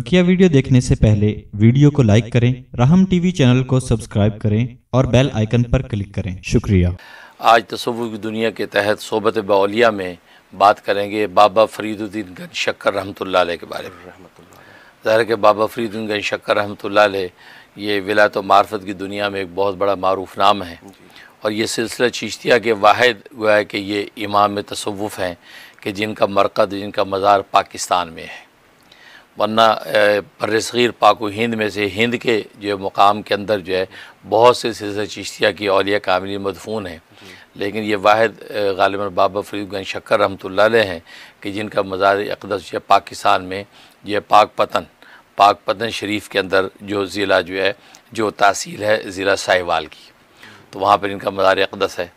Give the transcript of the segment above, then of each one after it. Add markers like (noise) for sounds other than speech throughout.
बकिया वीडियो देखने से पहले वीडियो को लाइक करें राहम टीवी चैनल को सब्सक्राइब करें और बेल आइकन पर क्लिक करें शुक्रिया आज तसवुर की दुनिया के तहत सोबत बौलिया में बात करेंगे बाबा फरीदुद्दीन गन शक्कर रहमतुल्लाह के बारे में ज़ाहिर के बाबा फरीदुद्दीन गन शक्कर रहमतुल्लाह ये तो मार्फत की दुनिया में एक बहुत बड़ा मरूफ नाम है और ये सिलसिला चिश्तिया के वाद गोया कि ये इमाम तसवुफ़ हैं कि जिनका मरकज़ जिनका मज़ार पाकिस्तान में है वरना पर सग़ीर पाक हिंद में से हिंद के जो मुकाम के अंदर जो है बहुत से सिलसिले चिश्तिया की अलिया कामिली मदफून हैं लेकिन ये वाद गालिबा बाबा फरीद गन शक्कर रहमत हैं कि जिनका मज़ार अकदस जो है पाकिस्तान में यह पाक पतन पाक पतन शरीफ के अंदर जो ज़िला जो है जो तहसील है ज़िला साहिवाल की तो वहाँ पर इनका मज़ार अकदस है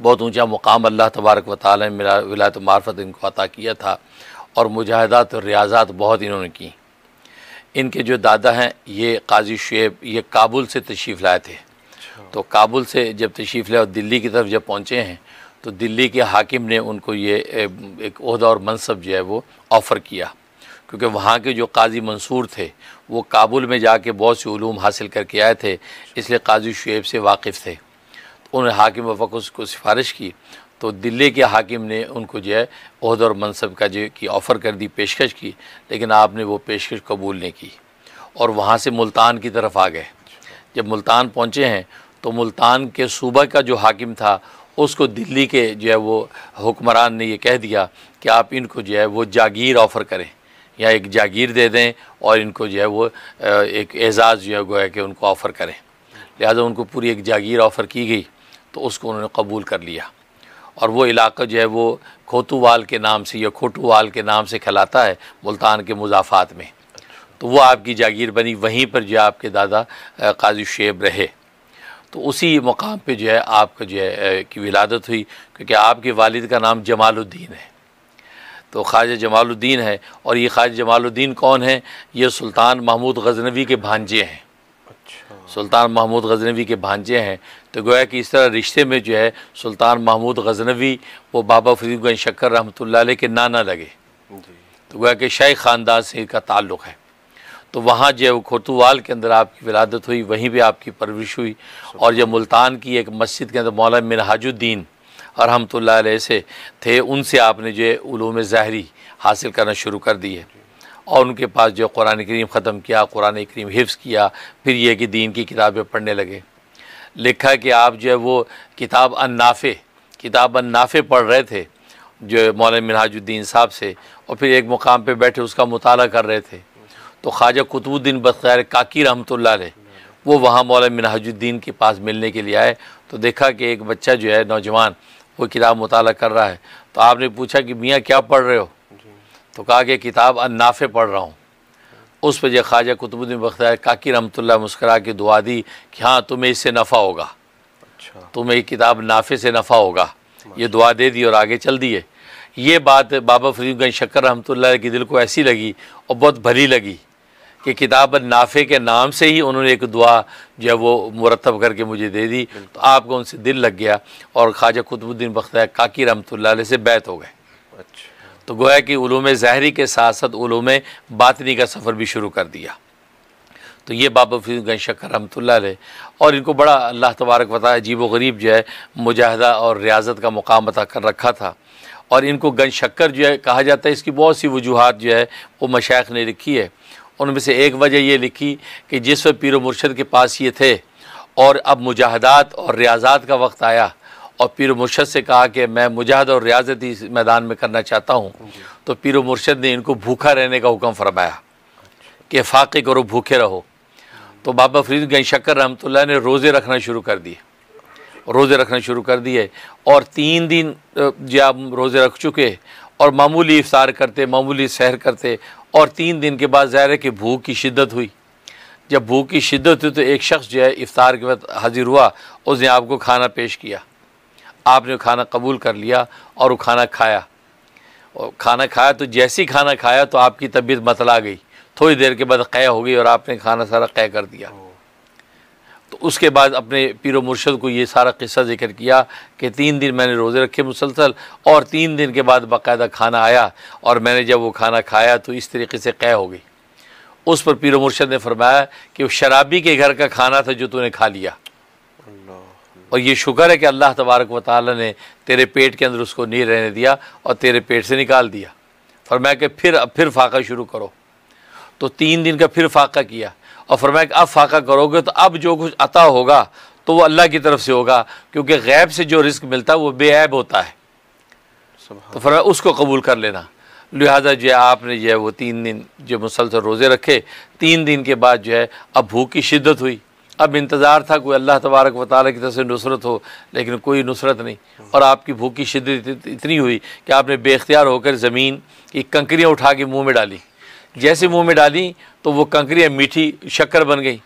बहुत ऊँचा मुकाम अल्लाह तबारक वाली मिला विलायत मार्फत इनको अता किया था और मुजाहदात और रियाजात बहुत इन्होंने की इनके जो दादा हैं ये काजी शुब ये काबुल से तशरीफ़ लाए थे अच्छा। तो काबुल से जब तशरीफ़ लाए और दिल्ली की तरफ जब पहुँचे हैं तो दिल्ली के हाकिम ने उनको ये एक अहदा और मनसब जो है वो ऑफ़र किया क्योंकि वहाँ के जो काजी मंसूर थे वो काबुल में जाके बहुत से ूम हासिल करके आए थे इसलिए काजी शुब से वाकिफ़ थे तो उन्होंने हाकिम वफक उसको सिफारिश की तो दिल्ली के हाकिम ने उनको जो है अहद और मनसब का जो की ऑफ़र कर दी पेशकश की लेकिन आपने वो पेशकश कबूल नहीं की और वहाँ से मुल्तान की तरफ आ गए जब मुल्तान पहुँचे हैं तो मुल्तान के सूबा का जो हाकिम था उसको दिल्ली के जो है वो हुक्मरान ने ये कह दिया कि आप इनको जो है वो जागीर ऑफ़र करें या एक जागीर दे दें और इनको जो है वो एक एज़ाज़ जो है गोया कि उनको ऑफ़र करें लिहाजा उनको पूरी एक जागीर ऑफ़र की गई तो उसको उन्होंने कबूल कर लिया और वो इलाका जो है वो खोतूवाल के नाम से या खोटूवाल के नाम से खिलाता है मुल्तान के मुजाफात में तो वो आपकी जागीर बनी वहीं पर जो आपके दादा काजी शेब रहे तो उसी मकाम पे जो है आपका जो है की विलादत हुई क्योंकि आपके वालिद का नाम जमालुद्दीन है तो ख्वाजा जमालुद्दीन है और ये ख्वाजा जमालुद्दीन कौन है ये सुल्तान महमूद गजनवी के भांजे हैं सुल्तान महमूद गजनवी के भांजे हैं तो गोया कि इस तरह रिश्ते में जो है सुल्तान महमूद गजनवी वो बाबा फरीदगंज शक्कर रहमत के नाना लगे तो गोया कि शाही ख़ानदान से इनका ताल्लुक़ है तो वहाँ जो है खोतुवाल के अंदर आपकी विलादत हुई वहीं पर आपकी परवरिश हुई और जब मुल्तान की एक मस्जिद के अंदर मौलान मिनहाजुद्दीन रहमत हमतुल्ला से थे उनसे आपने जो है ज़ाहरी हासिल करना शुरू कर दी है और उनके पास जो कुरान करीम ख़त्म किया कुरान करीम हिफ्स किया फिर यह कि दीन की किताबें पढ़ने लगे लिखा कि आप जो है वो किताब अननाफ़े किताब अननाफ़े पढ़ रहे थे जो मौलाना मिनहाजुद्दीन साहब से और फिर एक मुकाम पर बैठे उसका मताल कर रहे थे तो ख्वाजा कुतुबुद्दीन बसैर काकी रहमतुल्ला ने वो वहाँ मौलाना मिनहाजुद्दीन के पास मिलने के लिए आए तो देखा कि एक बच्चा जो है नौजवान वो किताब मताल कर रहा है तो आपने पूछा कि मियाँ क्या पढ़ रहे हो तो कहा कि किताब अन्नाफे पढ़ रहा हूँ उस पर यह ख्वाजा कुतुबुद्दीन बख्तियार काकी रमतुल्ला मुस्करा के दुआ दी कि हाँ तुम्हें इससे नफ़ा होगा अच्छा तुम्हें ये किताब नाफे से नफ़ा होगा ये दुआ दे दी और आगे चल दिए ये बात बाबा फरीदगंज शक्कर रहमतुल्ला के दिल को ऐसी लगी और बहुत भली लगी कि किताब नाफे के नाम से ही उन्होंने एक दुआ जो है वो मुरतब करके मुझे दे दी तो आपको उनसे दिल लग गया और ख्वाजा कुतुबुद्दीन बख्तियार काकी रहमतुल्ला से बैत हो गए अच्छा तो गोया कि ूम ज़ाहरी के साथ साथ ूम बातनी का सफ़र भी शुरू कर दिया तो ये बाबा फिर गन शक्कर रहमतुल्ला और इनको बड़ा अल्लाह तबारक वाली अजीब गरीब जो है मुजाहदा और रियाजत का मुकाम अता कर रखा था और इनको गन शक्कर जो है कहा जाता है इसकी बहुत सी वजूहत जो है वो मशाक ने लिखी है उनमें से एक वजह ये लिखी कि जिस वक्त पीर मुर्शद के पास ये थे और अब मुजाहदात और रियाजात का वक्त आया और पीर मुर्शद से कहा कि मैं मुजाहद और रियाजती मैदान में करना चाहता हूँ तो पीर मुर्शद ने इनको भूखा रहने का हुक्म फरमाया कि फाके करो भूखे रहो तो बाबा फरीद गई शक्कर रहमत ने रोज़े रखना शुरू कर दिए रोज़े रखना शुरू कर दिए और तीन दिन जो आप रोज़े रख चुके और मामूली इफ्तार करते मामूली सैर करते और तीन दिन के बाद ज़ाहिर है कि भूख की शिद्दत हुई जब भूख की शिद्दत हुई तो एक शख्स जो है इफ्तार के बाद हाजिर हुआ उसने आपको खाना पेश किया आपने खाना कबूल कर लिया और वो खाना खाया और खाना खाया तो जैसे ही खाना खाया तो आपकी तबीयत मतला गई थोड़ी देर के बाद क़य हो गई और आपने खाना सारा क़य कर दिया तो उसके बाद अपने पीर मुर्शद को ये सारा किस्सा जिक्र किया कि तीन दिन मैंने रोज़े रखे मुसलसल और तीन दिन के बाद बाकायदा खाना आया और मैंने जब वो खाना खाया तो इस तरीके से क़य हो गई उस पर पीर मुर्शद ने फरमाया कि वो शराबी के घर का खाना था जो तूने खा लिया और ये शुक्र है कि अल्लाह तबारक व ताली ने तेरे पेट के अंदर उसको नहीं रहने दिया और तेरे पेट से निकाल दिया फरमाया कि फिर अब फिर फाका शुरू करो तो तीन दिन का फिर फाका किया और फरमाया कि अब फाका करोगे तो अब जो कुछ अता होगा तो वो अल्लाह की तरफ से होगा क्योंकि गैब से जो रिस्क मिलता है वो बेऐब होता है तो फरमाया उसको कबूल कर लेना लिहाजा जो है आपने जो है वो तीन दिन जो मुसलसल रोज़े रखे तीन दिन के बाद जो है अब भूख की शिद्दत हुई अब इंतज़ार था कोई अल्लाह तबारक वाली की तरफ से नुसरत हो लेकिन कोई नुसरत नहीं और आपकी भूख की शिदत इतनी हुई कि आपने बेख्तियार होकर ज़मीन की कंकरियाँ उठा के मुँह में डाली जैसे मुँह में डाली तो वो कंकरियाँ मीठी शक्कर बन गई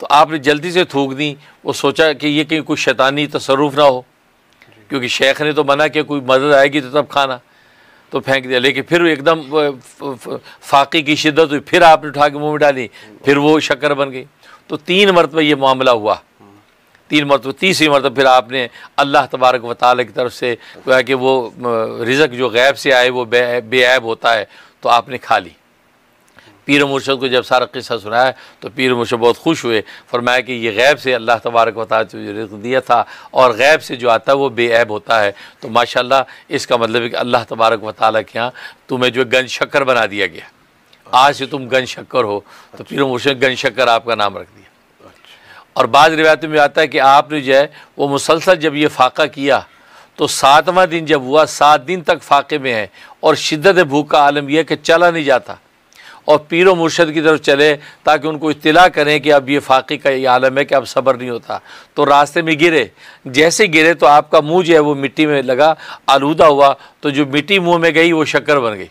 तो आपने जल्दी से थूक दी वो सोचा कि ये कहीं कोई शैतानी तसरुफ ना हो क्योंकि शेख ने तो मना किया कोई मदद आएगी तो तब खाना तो फेंक दिया लेकिन फिर एकदम फाकी की शिद्दत हुई फिर आपने उठा के मुँह में डाली फिर वो शक्कर बन गई तो तीन मरतबा ये मामला हुआ तीन मरतब तीसरी मरतब फिर आपने अल्लाह तबारक व की तरफ से कहा कि वो रिजक जो गैब से आए वो बेब होता है तो आपने खा ली पीर मुर्शद को जब सारा किस्सा सुनाया तो पीर मुर्शद बहुत खुश हुए फरमाया कि ये गैब से अल्लाह तबारक वाली तुझे रिस्क दिया था और गैब से जो आता है वो बेऐब होता है तो माशाल्लाह इसका मतलब है कि अल्लाह तबारक वाली के यहाँ तुम्हें जो गंज शक्कर बना दिया गया आज से तुम गन शक्कर हो तो पीर मुर्शद गन शक्कर आपका नाम रख दिया और बाद रिवायत में आता है कि आपने जो है वो मुसलसल जब ये फाका किया तो सातवां दिन जब हुआ सात दिन तक फाके में है और शिद्दत भूख का आलम यह कि चला नहीं जाता और पीर मुर्शद की तरफ चले ताकि उनको इतला करें कि अब ये फ़ाके का ये आलम है कि अब सब्र नहीं होता तो रास्ते में गिरे जैसे गिरे तो आपका मुंह जो है वो मिट्टी में लगा आलूदा हुआ तो जो मिट्टी मुंह में गई वो शक्कर बन गई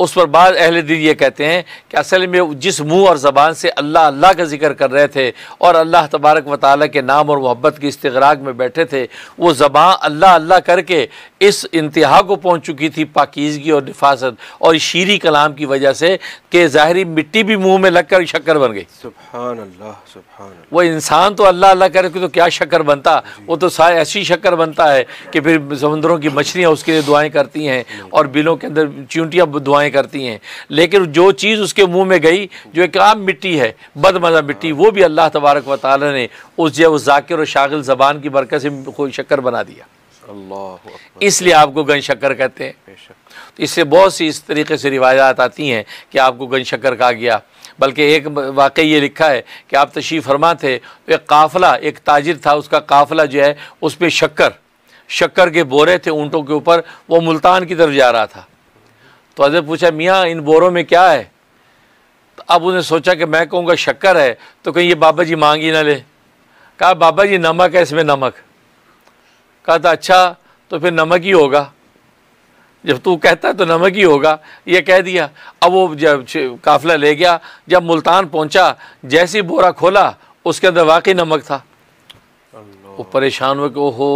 उस पर बाद अहल दिन ये कहते हैं कि असल में जिस मुंह और ज़बान से अल्लाह अल्लाह का जिक्र कर रहे थे और अल्लाह तबारक व ताली के नाम और मोहब्बत की इस्तराक में बैठे थे वो ज़बान अल्लाह अल्लाह करके इस इंतहा को पहुँच चुकी थी पाकिजगी और नफासत और शीरी कलाम की वजह से कि ज़ाहरी मिट्टी भी मुँह में लग कर शक्कर बन गई वह अल्लाह वो इंसान तो अल्लाह अल्लाह करके तो क्या शक्कर बनता वो तो सारे ऐसी शक्कर बनता है कि फिर समुद्रों की मछलियाँ उसके लिए दुआएँ करती हैं और बिलों के अंदर चूंटियाँ दुआएँ दुआएं करती हैं लेकिन जो चीज़ उसके मुंह में गई जो एक आम मिट्टी है बदमजा मिट्टी वो भी अल्लाह तबारक व ताली ने उस जो उस जाकिर और शागिल ज़बान की बरकत से कोई शक्कर बना दिया इसलिए आपको गन शक्कर कहते हैं तो इससे बहुत सी इस तरीके से रिवायात आती हैं कि आपको गन शक्कर कहा गया बल्कि एक वाकई ये लिखा है कि आप तशीफ़ फरमा थे तो एक काफ़िला एक ताजिर था उसका काफ़िला जो है उसमें शक्कर शक्कर के बोरे थे ऊँटों के ऊपर वो मुल्तान की तरफ जा रहा था तो अजय पूछा मियाँ इन बोरों में क्या है तो अब उसने सोचा कि मैं कहूँगा शक्कर है तो कहीं ये बाबा जी मांग ही ना ले कहा बाबा जी नमक है इसमें नमक कहा था तो अच्छा तो फिर नमक ही होगा जब तू कहता है तो नमक ही होगा ये कह दिया अब वो जब काफिला ले गया जब मुल्तान पहुंचा जैसी बोरा खोला उसके अंदर वाकई नमक था वो परेशान हुए कि ओहो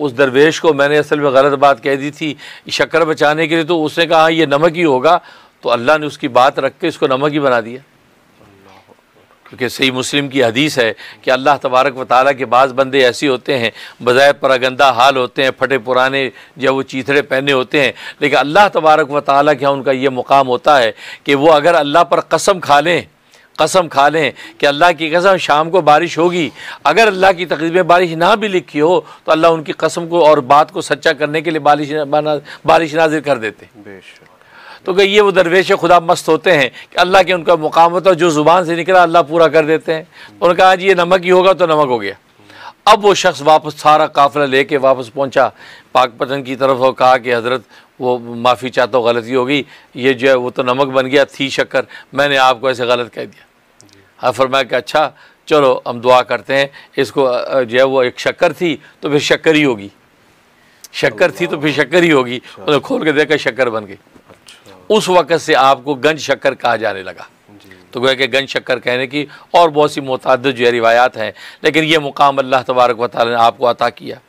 उस दरवेश को मैंने असल में गलत बात कह दी थी शक्कर बचाने के लिए तो उसने कहा हाँ, ये नमक ही होगा तो अल्लाह ने उसकी बात रख के इसको नमक ही बना दिया क्योंकि सही मुस्लिम की हदीस है कि अल्लाह तबारक व ताली के बाद बंदे ऐसे होते हैं बज़ाहिर पर हाल होते हैं फटे पुराने या वो चीथड़े पहने होते हैं लेकिन अल्लाह तबारक व ताली के यहाँ उनका ये मुकाम होता है कि वो अगर अल्लाह पर कसम खा लें कसम खा लें कि अल्लाह की कसम शाम को बारिश होगी अगर अल्लाह की तकदीर में बारिश ना भी लिखी हो तो अल्लाह उनकी कसम को और बात को सच्चा करने के लिए बारिश बारिश नाजिर कर देते तो क्या ये वो दरवेश खुदा मस्त होते हैं कि अल्लाह के उनका मुकाम होता है जो ज़ुबान से निकला अल्लाह पूरा कर देते हैं तो उन्होंने कहा आज ये नमक ही होगा तो नमक हो गया अब वो शख्स वापस सारा काफिला लेके वापस पहुंचा पाकपतन की तरफ और कहा कि हज़रत वो माफ़ी चाहता हूँ गलती हो गई ये जो है वो तो नमक बन गया थी शक्कर मैंने आपको ऐसे गलत कह दिया हाँ फरमाया कि अच्छा चलो हम दुआ करते हैं इसको जो है वो एक शक्कर थी तो फिर शक्कर ही होगी शक्कर थी तो फिर शक्कर ही होगी अच्छा। उन्हें खोल के देखा शक्कर बन गई अच्छा। उस वक़्त से आपको गंज शक्कर कहा जाने लगा तो गोया कि गंज शक्कर कहने की और बहुत सी मुतद जो है रिवायात हैं लेकिन ये मुकाम अल्लाह तबारक वाली ने आपको अता किया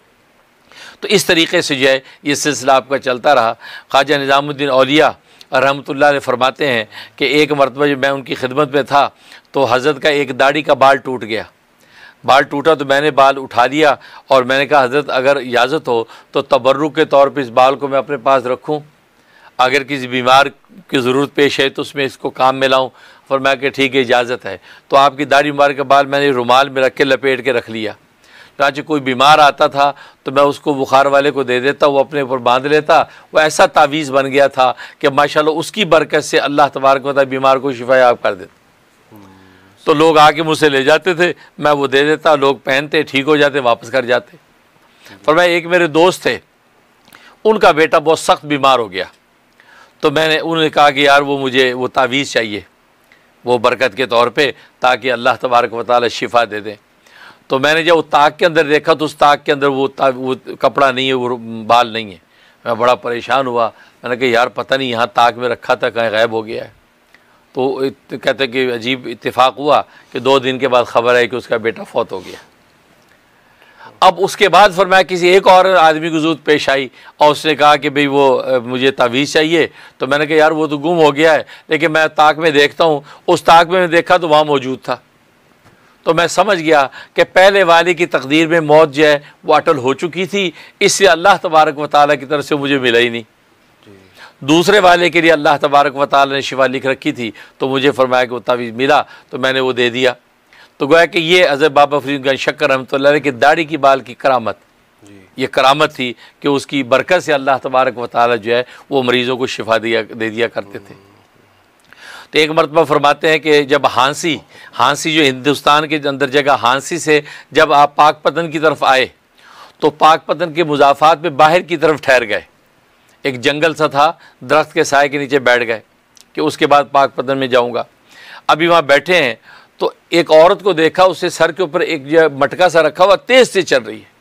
तो इस तरीके से जो है ये सिलसिला आपका चलता रहा ख्वाजा निज़ामुद्दीन अलिया रहमतुल्लाह ने फरमाते हैं कि एक मरतबा जब मैं उनकी खिदमत में था तो हज़रत का एक दाढ़ी का बाल टूट गया बाल टूटा तो मैंने बाल उठा लिया और मैंने कहा हज़रत अगर इजाज़त हो तो तबर्रुक के तौर पर इस बाल को मैं अपने पास रखूँ अगर किसी बीमार की ज़रूरत पेश है तो उसमें इसको काम में लाऊँ फरमाया कि ठीक है इजाज़त है तो आपकी दाढ़ी मुबारक का बाल मैंने रुमाल में रख के लपेट के रख लिया चाहे कोई बीमार आता था तो मैं उसको बुखार वाले को दे देता वो अपने ऊपर बांध लेता वो ऐसा तावीज़ बन गया था कि माशा उसकी बरकत से अल्लाह तबारक होता बीमार को शिफायाब कर देता तो लोग आके मुझसे ले जाते थे मैं वो दे देता लोग पहनते ठीक हो जाते वापस कर जाते पर मैं एक मेरे दोस्त थे उनका बेटा बहुत सख्त बीमार हो गया तो मैंने उन्होंने कहा कि यार वो मुझे वो तावीज़ चाहिए वो बरकत के तौर पे ताकि अल्लाह तबारक वाली शिफा दे दें तो मैंने जब वो ताक के अंदर देखा तो उस ताक के अंदर वो वो कपड़ा नहीं है वो बाल नहीं है मैं बड़ा परेशान हुआ मैंने कहा यार पता नहीं यहाँ ताक में रखा था कहीं गायब हो गया है तो कहते कि अजीब इतफाक़ हुआ कि दो दिन के बाद ख़बर आई कि उसका बेटा फौत हो गया अब उसके बाद फरमाया किसी एक और आदमी की जरूरत पेश आई और उसने कहा कि भाई वो मुझे तावीज़ चाहिए तो मैंने कहा यार वो तो गुम हो गया है लेकिन मैं ताक में देखता हूँ उस ताक में देखा तो वहाँ मौजूद था तो मैं समझ गया कि पहले वाले की तकदीर में मौत जो है वो अटल हो चुकी थी इससे अल्लाह तबारक व ताली की तरफ से मुझे मिला ही नहीं दूसरे वाले के लिए अल्लाह तबारक व ताली ने शिवा लिख रखी थी तो मुझे फरमाया कि वो तावीज़ मिला तो मैंने वो दे दिया तो गोया कि ये अजय बाबा फरीद शक्कर रहमत की दाढ़ी की बाल की करामत ये करामत थी कि उसकी बरकत से अल्लाह तबारक व ताली जो है वो मरीज़ों को शिफा दिया दे दिया करते थे तो एक मरतबा फरमाते हैं कि जब हांसी हांसी जो हिंदुस्तान के अंदर जगह हांसी से जब आप पाक पतन की तरफ आए तो पाक पतन के मुजाफात में बाहर की तरफ ठहर गए एक जंगल सा था दरख्त के साय के नीचे बैठ गए कि उसके बाद पाक पतन में जाऊँगा अभी वहाँ बैठे हैं तो एक औरत को देखा उससे सर के ऊपर एक जो मटका सा रखा हुआ तेज़ से चल रही है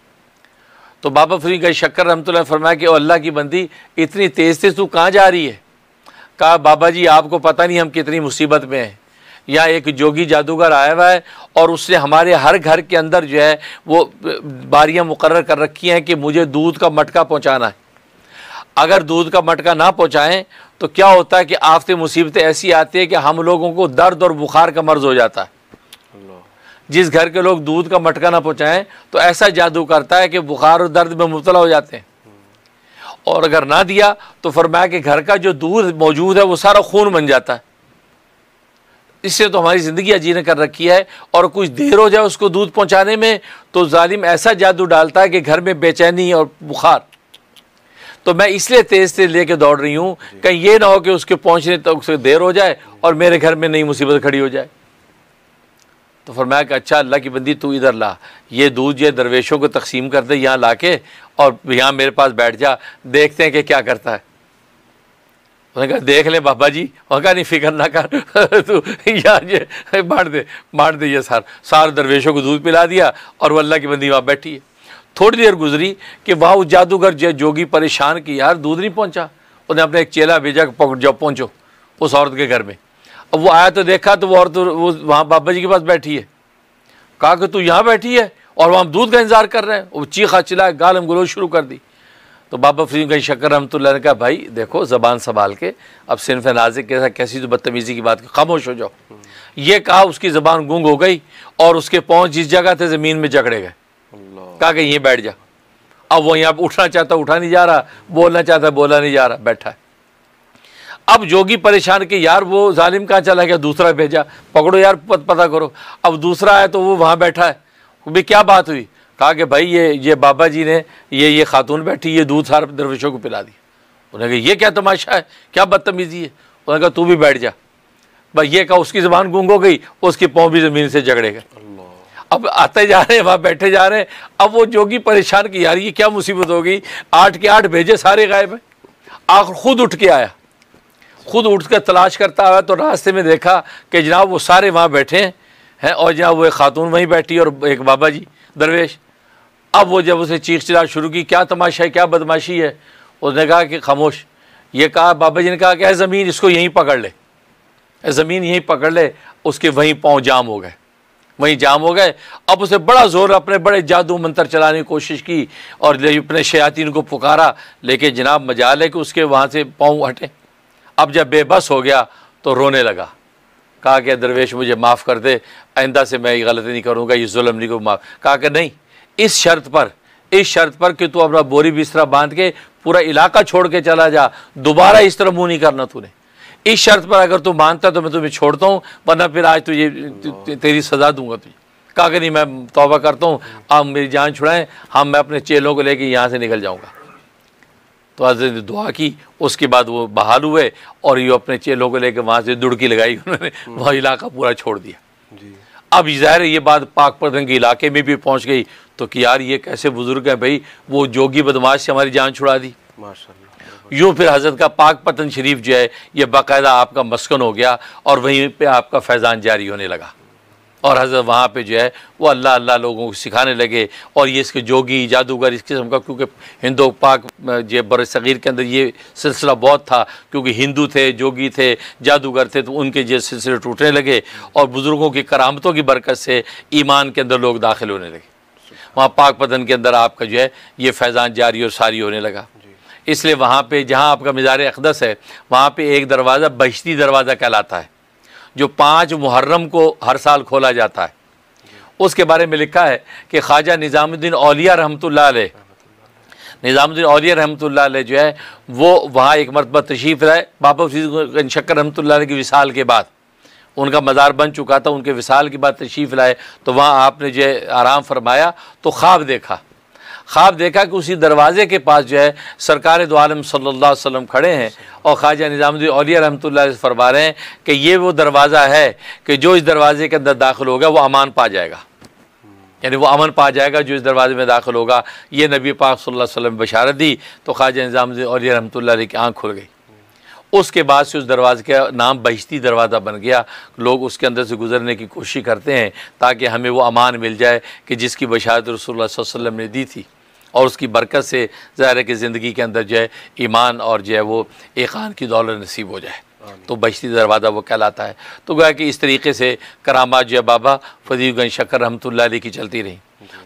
तो बाबा फरी का शक्कर रहमत फरमाया कि अल्लाह की बंदी इतनी तेज़ से तू कहाँ जा रही है कहा बाबा जी आपको पता नहीं हम कितनी मुसीबत में हैं या एक जोगी जादूगर आया हुआ है और उसने हमारे हर घर के अंदर जो है वो बारियां मुकर कर रखी हैं कि मुझे दूध का मटका पहुंचाना है अगर दूध का मटका ना पहुंचाएं तो क्या होता है कि आफते मुसीबतें ऐसी आती है कि हम लोगों को दर्द और बुखार का मर्ज हो जाता है जिस घर के लोग दूध का मटका ना पहुँचाएँ तो ऐसा जादू करता है कि बुखार और दर्द में मुबतला हो जाते हैं और अगर ना दिया तो फरमाया कि घर का जो दूध मौजूद है वो सारा खून बन जाता है इससे तो हमारी ज़िंदगी अजीन कर रखी है और कुछ देर हो जाए उसको दूध पहुंचाने में तो ालिम ऐसा जादू डालता है कि घर में बेचैनी और बुखार तो मैं इसलिए तेज़ तेज़ लेके दौड़ रही हूँ कहीं ये ना हो कि उसके पहुँचने तक तो उससे देर हो जाए और मेरे घर में नई मुसीबत खड़ी हो जाए तो फरमाया कि अच्छा अल्लाह की बंदी तू इधर ला ये दूध ये दरवेशों को तकसीम कर दे यहाँ ला के और यहाँ मेरे पास बैठ जा देखते हैं कि क्या करता है उन्होंने कहा देख लें बाबा जी उन्होंने कहा नहीं फिक्र ना कर (laughs) तू यहाँ ये बांट दे बांट दे ये सार सार दरवेशों को दूध पिला दिया और वो अल्लाह की बंदी वहाँ बैठी है थोड़ी देर गुजरी कि वहाँ उस जादूगर जय जोगी परेशान की यार दूध नहीं पहुँचा उन्हें अपने एक चेला भेजा पकड़ जाओ पहुँचो उस औरत के घर में अब वो आया तो देखा तो वो औरत तो वो वहाँ बाबा जी के पास बैठी है कहा कि तू यहाँ बैठी है और वहाँ दूध का इंतजार कर रहे हैं वो चीखा चिला गालम गलोज शुरू कर दी तो बाबा फरीम कहीं शक्कर रहमतुल्ला ने कहा भाई देखो ज़बान संभाल के अब सिनफ नाजिक के साथ कैसी तो बदतमीज़ी की बात खामोश हो जाओ हम्म। ये कहा उसकी ज़बान गूंग हो गई और उसके पाँव जिस जगह थे ज़मीन में जकड़े गए कहा कि यहीं बैठ जा अब वो यहाँ उठना चाहता उठा नहीं जा रहा बोलना चाहता बोला नहीं जा रहा बैठा है अब जोगी परेशान कि यार वो जालिम कहाँ चला गया दूसरा भेजा पकड़ो यार पत पता करो अब दूसरा है तो वो वहाँ बैठा है भाई क्या बात हुई कहा कि भाई ये ये बाबा जी ने ये ये खातून बैठी ये दूध सार दरवेशों को पिला दी उन्होंने कहा ये क्या तमाशा है क्या बदतमीज़ी है उन्होंने कहा तू भी बैठ जा भाई ये कहा उसकी ज़बान गूंगो हो गई उसकी पाँव भी ज़मीन से गए अब आते जा रहे हैं वहाँ बैठे जा रहे हैं अब वो जोगी परेशान की यार ये क्या मुसीबत हो गई आठ के आठ भेजे सारे गायब हैं आखिर खुद उठ के आया खुद उठ कर तलाश करता हुआ तो रास्ते में देखा कि जनाब वो सारे वहाँ बैठे हैं है, और जनाब वो एक ख़ातून वहीं बैठी और एक बाबा जी दरवेश अब वो जब उसे चीख चिल्ला शुरू की क्या तमाशा है क्या बदमाशी है उसने कहा कि खामोश ये कहा बाबा जी ने कहा कि ज़मीन इसको यहीं पकड़ ले ज़मीन यहीं पकड़ ले उसके वहीं पाँव जाम हो गए वहीं जाम हो गए अब उसे बड़ा ज़ोर अपने बड़े जादू मंत्र चलाने की कोशिश की और अपने शयातीन को पुकारा लेकिन जनाब मजा ले कि उसके वहाँ से पाँव हटें अब जब बेबस हो गया तो रोने लगा कहा कि दरवेश मुझे माफ़ कर दे आइंदा से मैं ये गलती नहीं करूँगा ये जुल्म नहीं को माफ़ कहा कि नहीं इस शर्त पर इस शर्त पर कि तू अपना बोरी बिस्तरा बांध के पूरा इलाका छोड़ के चला जा दोबारा इस तरह मुँह नहीं करना तूने इस शर्त पर अगर तू मानता तो मैं तुम्हें छोड़ता हूँ वरना फिर आज तुझे तेरी सज़ा दूंगा तुझे कहा कि नहीं मैं तोबा करता हूँ आप मेरी जान छुड़ाएं हम मैं अपने चेलों को लेकर यहाँ से निकल जाऊँगा तो हजरत ने दुआ की उसके बाद वो बहाल हुए और ये अपने चेलों को लेकर वहाँ से दुड़की लगाई उन्होंने हम्म। वह इलाका पूरा छोड़ दिया जी अब ज़ाहिर ये बात पाक पतंग के इलाके में भी पहुँच गई तो कि यार ये कैसे बुज़ुर्ग हैं भाई वो जोगी बदमाश से हमारी जान छुड़ा दी यूँ फिर हज़रत का पाक पतन शरीफ जो है ये बाकायदा आपका मस्कन हो गया और वहीं पर आपका फैज़ान जारी होने लगा और हजरत वहाँ पे जो है वो अल्लाह अल्लाह लोगों को सिखाने लगे और ये इसके जोगी जादूगर इस किस्म का क्योंकि हिंदो पाक जो बर सग़ीर के अंदर ये सिलसिला बहुत था क्योंकि हिंदू थे जोगी थे जादूगर थे तो उनके ये सिलसिले टूटने लगे और बुज़ुर्गों की करामतों की बरकत से ईमान के अंदर लोग दाखिल होने लगे वहाँ पाक पतन के अंदर आपका जो है ये फैज़ान जारी और सारी होने लगा इसलिए वहाँ पर जहाँ आपका मज़ार अकदस है वहाँ पर एक दरवाज़ा बहिश्ती दरवाज़ा कहलाता है जो पाँच मुहर्रम को हर साल खोला जाता है उसके बारे में लिखा है कि ख्वाजा निज़ामुद्दीन अलिया रहमत निज़ामुद्दीन अलिया रहमत जो है वो वहाँ एक मरतबा तशरीफ़ रहे बाबा शक्कर रहमत की विसाल के बाद उनका मज़ार बन चुका था उनके विसाल की बात तशरीफ़ लाए तो वहाँ आपने जो आराम फरमाया तो ख्वाब देखा ख्वाब देखा कि उसी दरवाज़े के पास जो है सरकार दो आलम सल्ला वसम खड़े हैं और ख्वाजा निज़ामुद्दीन रहमत फरमा रहे हैं कि ये वो दरवाज़ा है कि जो इस दरवाज़े के अंदर दाखिल होगा वो अमान पा जाएगा यानी वो अमन पा जाएगा जो इस दरवाज़े में दाखिल होगा ये नबी पाक सल्लल्लाहु अलैहि वसल्लम बशारत दी तो ख्वाजा निज़ाम और रहमत की आँख खुल गई उसके बाद से उस दरवाज़े का नाम बहिश्ती दरवाज़ा बन गया लोग उसके अंदर से गुजरने की कोशिश करते हैं ताकि हमें वो अमान मिल जाए कि जिसकी बशारत रसोल्ला वसम ने दी थी और उसकी बरकत से ज़ाहिर है कि ज़िंदगी के अंदर जो है ईमान और जो है वो एकान की दौलत नसीब हो जाए तो बशती दरवाज़ा वो कहलाता है तो गोया कि इस तरीके से करामा जो है बाबा फजीगंज शकर रहमत की चलती रही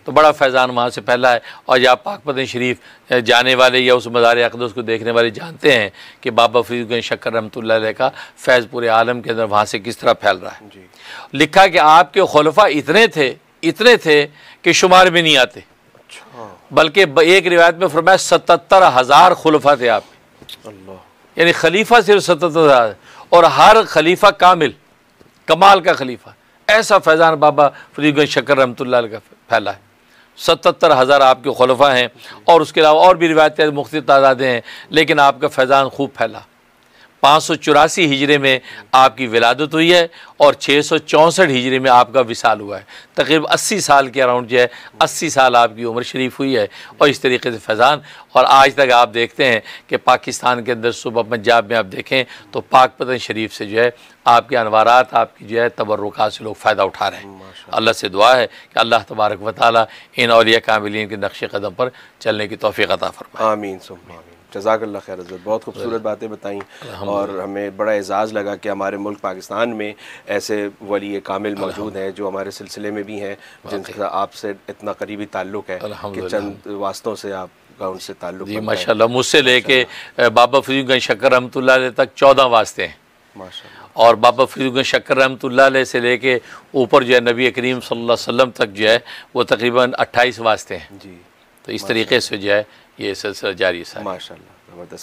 तो बड़ा फैज़ान वहाँ से फैला है और या पाकपत शरीफ जाने वाले या उस मज़ार अकदस को देखने वाले जानते हैं कि बाबा फरीदुद्दीन शक्कर रमत का फैज़ पूरे आलम के अंदर वहाँ से किस तरह फैल रहा है लिखा कि आपके खलफा इतने थे इतने थे कि शुमार भी नहीं आते अच्छा। बल्कि एक रिवायत में फरमाए सतर हज़ार खलफा थे आप यानी खलीफा सिर्फ सतर हज़ार और हर खलीफा कामिल कमाल का खलीफा ऐसा फैज़ान बाबा फरीद शक्कर रमतल का फैला है सतहत्तर हज़ार आपके खलफा हैं और उसके अलावा और भी रिवायतें मुख्त तादादें हैं लेकिन आपका फैज़ान खूब फैला पाँच सौ चौरासी हिजरे में आपकी विलादत हुई है और छः सौ चौंसठ हिजरे में आपका विशाल हुआ है तकरीब अस्सी साल के अराउंड जो है अस्सी साल आपकी उम्र शरीफ हुई है और इस तरीके से फैज़ान और आज तक आप देखते हैं कि पाकिस्तान के अंदर सुबह पंजाब में आप देखें तो पाक पतन शरीफ से जो है आपके अनवारात आपकी जो है तबरुकात से लोग फ़ायदा उठा रहे हैं अल्लाह से दुआ है कि अल्लाह तबारक वाली इन अलिया कामिलीन के नक्श कदम पर चलने की तोफ़ी अदा फरमा आमीन जजाकल्ला खैर हजरत बहुत खूबसूरत बातें बताई और हमें बड़ा एजाज़ लगा कि हमारे मुल्क पाकिस्तान में ऐसे वली कामिल मौजूद हैं जो हमारे सिलसिले में भी हैं जिनका आपसे इतना करीबी ताल्लुक़ है कि चंद वास्तों से आप उनसे ताल्लुक जी मुझसे लेके बाबा फरीदुद्दीन शक्कर रहमत तक चौदह वास्ते हैं और बाबा फरीदुद्दीन शक्कर रहमत से लेके ऊपर जो है नबी करीम सल्लल्लाहु अलैहि वसल्लम तक जो है वो तकरीबन अट्ठाईस वास्ते हैं जी तो इस तरीके से जो है ये सिलसिला जारी है माशा ज़बरदस्त